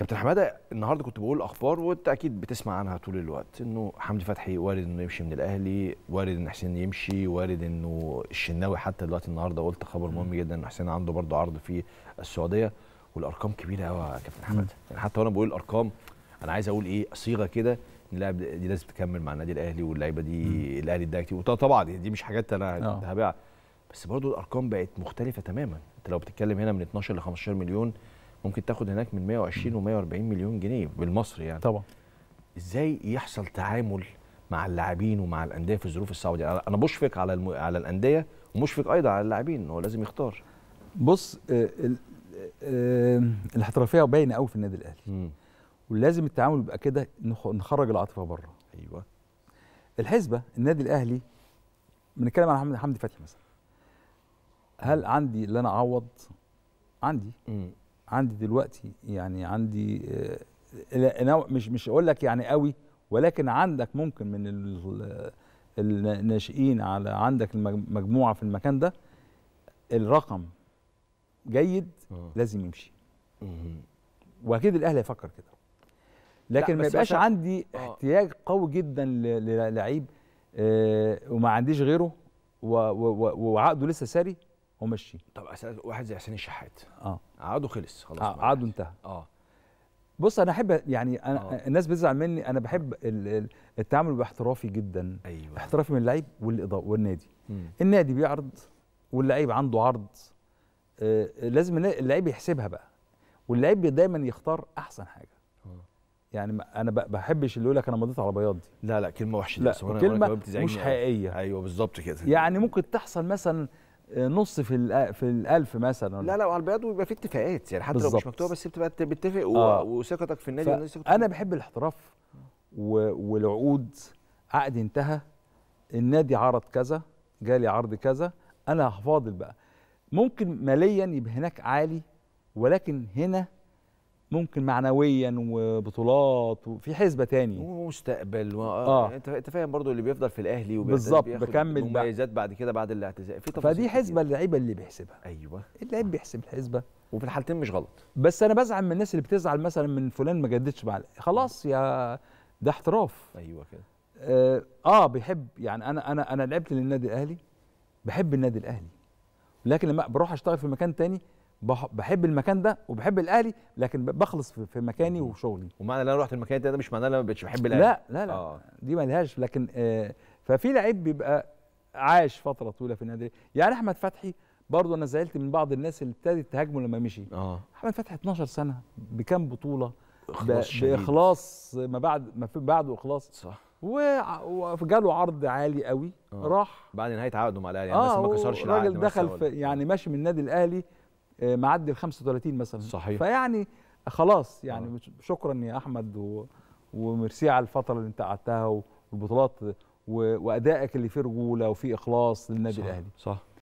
كابتن حماده النهارده كنت بقول اخبار وانت اكيد بتسمع عنها طول الوقت انه حمدي فتحي وارد انه يمشي من الاهلي وارد ان حسين يمشي وارد انه الشناوي حتى دلوقتي النهارده قلت خبر مهم جدا ان حسين عنده برضه عرض في السعوديه والارقام كبيره قوي يا كابتن حماده يعني حتى وانا بقول الارقام انا عايز اقول ايه صيغه كده اللاعب دي لازم تكمل مع النادي الاهلي واللعيبه دي الاهلي اداها كتير وطبعا دي مش حاجات انا هبيعها آه. بس برضه الارقام بقت مختلفه تماما انت لو بتتكلم هنا من 12 ل 15 مليون ممكن تاخد هناك من 120 و 140 مليون جنيه بالمصري يعني طبعا ازاي يحصل تعامل مع اللاعبين ومع الانديه في الظروف الصعبه دي انا بشفق على الم... على الانديه ومشفق ايضا على اللاعبين هو لازم يختار بص آه، آه، الاحترافيه باينه قوي في النادي الاهلي ولازم التعامل يبقى كده نخرج العاطفه بره ايوه الحسبه النادي الاهلي بنتكلم عن حمدي فتحي مثلا هل عندي اللي انا اعوض عندي عندي دلوقتي يعني عندي آه، نوع مش مش اقول لك يعني قوي ولكن عندك ممكن من الناشئين على عندك مجموعه في المكان ده الرقم جيد آه. لازم يمشي واكيد الاهلي هيفكر كده لكن ما يبقاش عندي آه. احتياج قوي جدا للعيب وما عنديش غيره وعقده لسه ساري ومشي طب اسال واحد زي حسين الشحات اه عقده خلص خلاص آه عقده انتهى اه بص انا احب يعني انا آه. الناس بتزعل مني انا بحب التعامل باحترافي جدا أيوة. احترافي من اللعيب والاضاءه والنادي مم. النادي بيعرض واللعيب عنده عرض آه لازم اللعيب يحسبها بقى واللعيب دايما يختار احسن حاجه آه. يعني انا ما بحبش اللي يقول لك انا مضيت على بياض دي لا لا كلمه وحشه لا كلمه مش حقيقيه ايوه بالظبط كده يعني ممكن تحصل مثلا نص في ال في الألف مثلا لا لا وعلى البياض ويبقى في اتفاقات يعني حتى بالزبط. لو مش مكتوبه بس بتبقى بتتفق آه. وثقتك في النادي ف... انا بحب الاحتراف والعقود عقد انتهى النادي عرض كذا جالي عرض كذا انا هفاضل بقى ممكن ماليا يبقى هناك عالي ولكن هنا ممكن معنويا وبطولات وفي حسبه تاني ومستقبل و... آه. انت انت فاهم برضو اللي بيفضل في الاهلي بالظبط بكمل مميزات بعد كده بعد الاعتزال في تفاصيل فدي حسبه اللعيبه اللي بيحسبها ايوه اللعيب بيحسب الحسبه وفي الحالتين مش غلط بس انا بزعل من الناس اللي بتزعل مثلا من فلان ما جددش مع خلاص يا ده احتراف ايوه كده آه, اه بيحب يعني انا انا انا لعبت للنادي الاهلي بحب النادي الاهلي لكن لما بروح اشتغل في مكان تاني بحب المكان ده وبحب الاهلي لكن بخلص في مكاني وشغلي ومعنى ان انا رحت المكان ده مش معناه ان انا ما بقتش بحب الاهلي لا لا لا آه. دي مالهاش لكن آه ففي لعيب بيبقى عاش فتره طويله في النادي يعني احمد فتحي برضه انا زعلت من بعض الناس اللي ابتدت تهاجمه لما مشي اه احمد فتحي 12 سنه بكام بطوله إخلاص باخلاص ما بعد ما في بعده اخلاص صح وجاله عرض عالي قوي آه. راح بعد نهايه عقده مع الاهلي يعني آه بس ما كسرش العقد الراجل دخل في يعني ماشي من النادي الاهلي معدي ال 35 مثلا صحيح فيعني خلاص يعني آه. شكرا يا احمد و... وميرسي على الفتره اللي انت قعدتها والبطولات و... وادائك اللي فيه رجوله وفيه اخلاص للنادي صح الاهلي صح